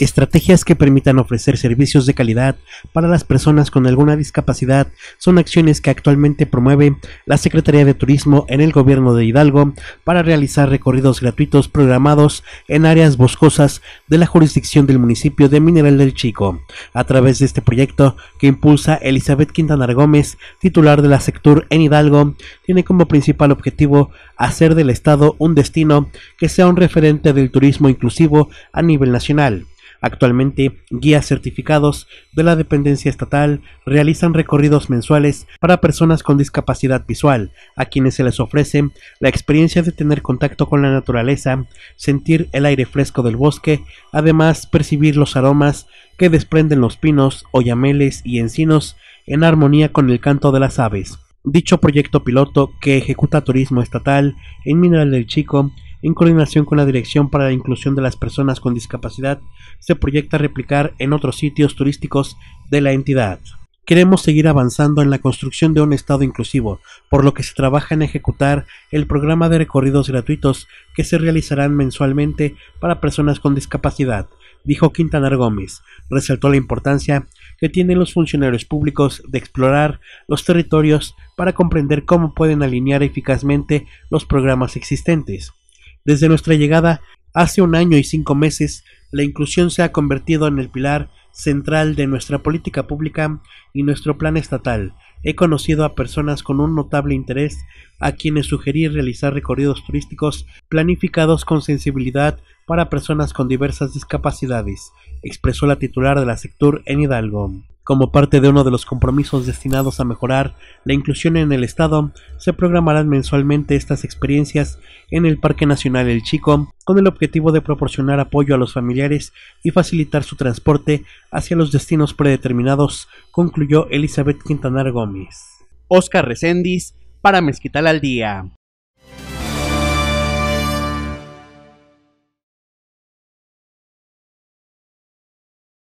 Estrategias que permitan ofrecer servicios de calidad para las personas con alguna discapacidad son acciones que actualmente promueve la Secretaría de Turismo en el gobierno de Hidalgo para realizar recorridos gratuitos programados en áreas boscosas de la jurisdicción del municipio de Mineral del Chico. A través de este proyecto que impulsa Elizabeth Quintanar Gómez, titular de la sector en Hidalgo, tiene como principal objetivo hacer del Estado un destino que sea un referente del turismo inclusivo a nivel nacional. Actualmente, guías certificados de la dependencia estatal realizan recorridos mensuales para personas con discapacidad visual, a quienes se les ofrece la experiencia de tener contacto con la naturaleza, sentir el aire fresco del bosque, además percibir los aromas que desprenden los pinos, oyameles y encinos en armonía con el canto de las aves. Dicho proyecto piloto que ejecuta Turismo Estatal en Mineral del Chico en coordinación con la Dirección para la Inclusión de las Personas con Discapacidad, se proyecta replicar en otros sitios turísticos de la entidad. Queremos seguir avanzando en la construcción de un Estado inclusivo, por lo que se trabaja en ejecutar el programa de recorridos gratuitos que se realizarán mensualmente para personas con discapacidad, dijo Quintanar Gómez. Resaltó la importancia que tienen los funcionarios públicos de explorar los territorios para comprender cómo pueden alinear eficazmente los programas existentes. Desde nuestra llegada, hace un año y cinco meses, la inclusión se ha convertido en el pilar central de nuestra política pública y nuestro plan estatal. He conocido a personas con un notable interés a quienes sugerí realizar recorridos turísticos planificados con sensibilidad para personas con diversas discapacidades, expresó la titular de la sector en Hidalgo. Como parte de uno de los compromisos destinados a mejorar la inclusión en el Estado, se programarán mensualmente estas experiencias en el Parque Nacional El Chico, con el objetivo de proporcionar apoyo a los familiares y facilitar su transporte hacia los destinos predeterminados, concluyó Elizabeth Quintanar Gómez. Oscar Recendis para Mezquital al Día.